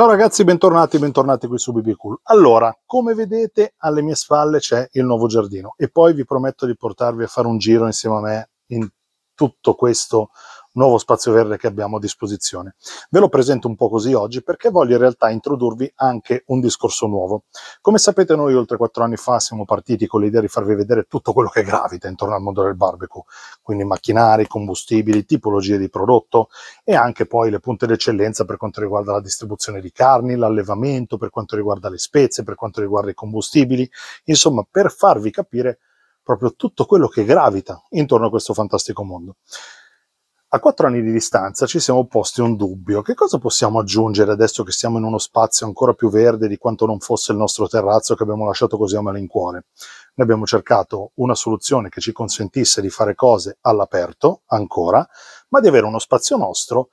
Ciao ragazzi, bentornati, bentornati qui su BB Cool. Allora, come vedete alle mie spalle c'è il nuovo giardino e poi vi prometto di portarvi a fare un giro insieme a me in tutto questo nuovo spazio verde che abbiamo a disposizione. Ve lo presento un po' così oggi perché voglio in realtà introdurvi anche un discorso nuovo. Come sapete noi oltre quattro anni fa siamo partiti con l'idea di farvi vedere tutto quello che gravita intorno al mondo del barbecue, quindi macchinari, combustibili, tipologie di prodotto e anche poi le punte d'eccellenza per quanto riguarda la distribuzione di carni, l'allevamento, per quanto riguarda le spezie, per quanto riguarda i combustibili, insomma per farvi capire proprio tutto quello che gravita intorno a questo fantastico mondo. A quattro anni di distanza ci siamo posti un dubbio. Che cosa possiamo aggiungere adesso che siamo in uno spazio ancora più verde di quanto non fosse il nostro terrazzo che abbiamo lasciato così a malincuore? Noi abbiamo cercato una soluzione che ci consentisse di fare cose all'aperto, ancora, ma di avere uno spazio nostro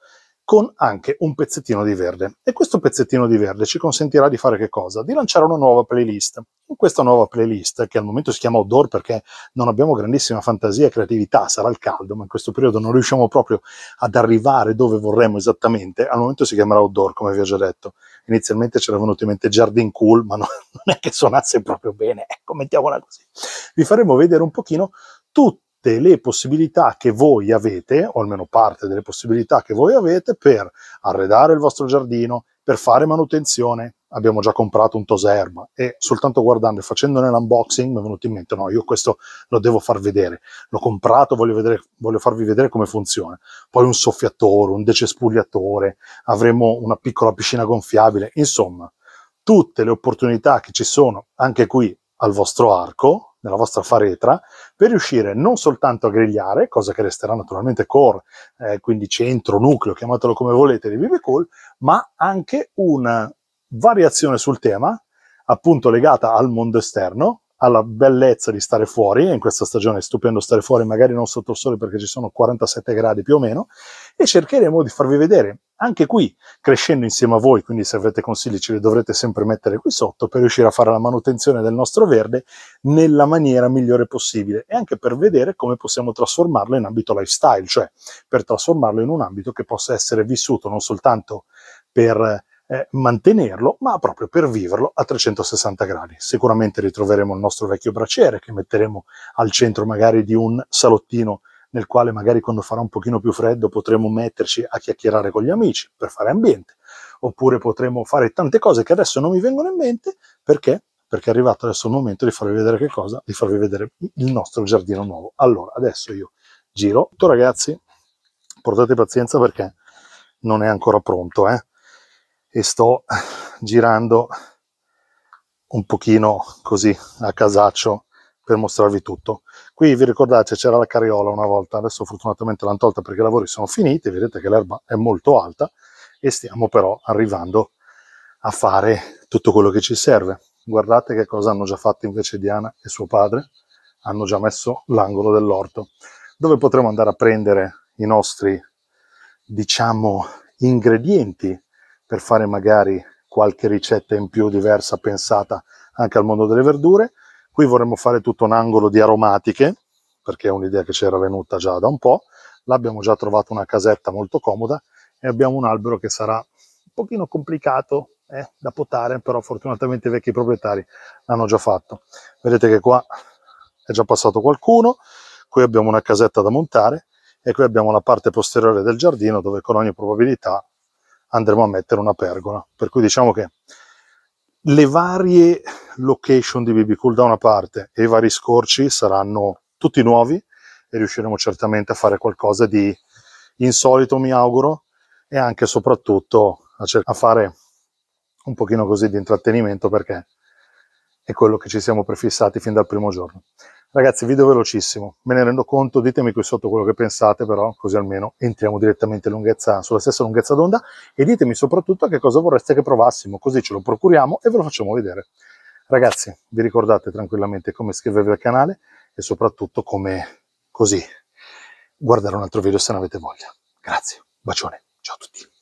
con anche un pezzettino di verde. E questo pezzettino di verde ci consentirà di fare che cosa? Di lanciare una nuova playlist. In questa nuova playlist, che al momento si chiama Outdoor perché non abbiamo grandissima fantasia e creatività, sarà il caldo, ma in questo periodo non riusciamo proprio ad arrivare dove vorremmo esattamente, al momento si chiamerà Outdoor, come vi ho già detto. Inizialmente c'era venuto in mente Jardin Cool, ma non, è che suonasse proprio bene, ecco, mettiamola così. Vi faremo vedere un pochino tutto tutte le possibilità che voi avete, o almeno parte delle possibilità che voi avete, per arredare il vostro giardino, per fare manutenzione. Abbiamo già comprato un toserba e soltanto guardando e facendone l'unboxing mi è venuto in mente, no, io questo lo devo far vedere, l'ho comprato, voglio, vedere, voglio farvi vedere come funziona. Poi un soffiatore, un decespugliatore, avremo una piccola piscina gonfiabile, insomma, tutte le opportunità che ci sono anche qui al vostro arco, nella vostra faretra per riuscire non soltanto a grigliare, cosa che resterà naturalmente core, eh, quindi centro, nucleo, chiamatelo come volete, di BBCall, ma anche una variazione sul tema, appunto legata al mondo esterno, alla bellezza di stare fuori, in questa stagione è stupendo stare fuori, magari non sotto il sole perché ci sono 47 gradi più o meno, e cercheremo di farvi vedere anche qui crescendo insieme a voi, quindi se avete consigli ce li dovrete sempre mettere qui sotto per riuscire a fare la manutenzione del nostro verde nella maniera migliore possibile e anche per vedere come possiamo trasformarlo in ambito lifestyle, cioè per trasformarlo in un ambito che possa essere vissuto non soltanto per eh, mantenerlo, ma proprio per viverlo a 360 gradi. Sicuramente ritroveremo il nostro vecchio braciere che metteremo al centro magari di un salottino nel quale magari quando farà un pochino più freddo potremo metterci a chiacchierare con gli amici per fare ambiente, oppure potremo fare tante cose che adesso non mi vengono in mente perché perché è arrivato adesso il momento di farvi vedere che cosa? Di farvi vedere il nostro giardino nuovo. Allora, adesso io giro. Tutto ragazzi, portate pazienza perché non è ancora pronto, eh? E sto girando un pochino così a casaccio per mostrarvi tutto. Qui vi ricordate c'era la carriola una volta, adesso fortunatamente l'hanno tolta perché i lavori sono finiti, vedete che l'erba è molto alta e stiamo però arrivando a fare tutto quello che ci serve. Guardate che cosa hanno già fatto invece Diana e suo padre, hanno già messo l'angolo dell'orto, dove potremo andare a prendere i nostri, diciamo, ingredienti per fare magari qualche ricetta in più diversa pensata anche al mondo delle verdure Qui vorremmo fare tutto un angolo di aromatiche, perché è un'idea che ci era venuta già da un po'. L'abbiamo già trovato una casetta molto comoda e abbiamo un albero che sarà un pochino complicato eh, da potare, però fortunatamente i vecchi proprietari l'hanno già fatto. Vedete che qua è già passato qualcuno, qui abbiamo una casetta da montare e qui abbiamo la parte posteriore del giardino dove con ogni probabilità andremo a mettere una pergola. Per cui diciamo che le varie location di BB Cool da una parte e i vari scorci saranno tutti nuovi e riusciremo certamente a fare qualcosa di insolito mi auguro e anche e soprattutto a, a fare un pochino così di intrattenimento perché è quello che ci siamo prefissati fin dal primo giorno. Ragazzi, video velocissimo, me ne rendo conto, ditemi qui sotto quello che pensate, però così almeno entriamo direttamente lunghezza, sulla stessa lunghezza d'onda e ditemi soprattutto che cosa vorreste che provassimo, così ce lo procuriamo e ve lo facciamo vedere. Ragazzi, vi ricordate tranquillamente come iscrivervi al canale e soprattutto come così guardare un altro video se ne avete voglia. Grazie, bacione, ciao a tutti.